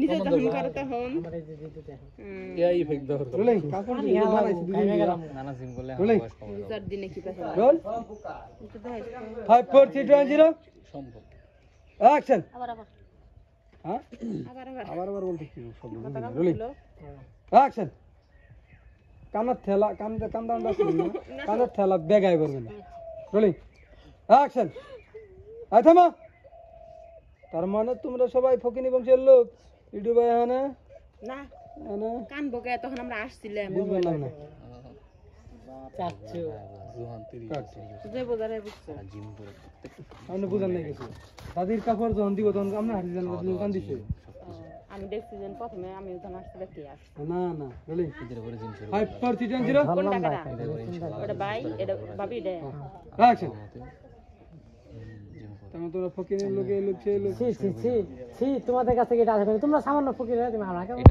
নিজে যখন করে তখন থেলা থেলা বেগাই করবেন আয় থামা তার মানে তোমরা সবাই ফকিনি বংশের লোক ইডু ভাই হ্যাঁ না হ্যাঁ কান বকে তখন আমরা আসছিলাম বুঝলাম না আমি দেখছি যেন প্রথমে আমি না না তোমাদের কাছ থেকে এটা আশা করি তোমরা সামান্য ফকির তুমি আমরা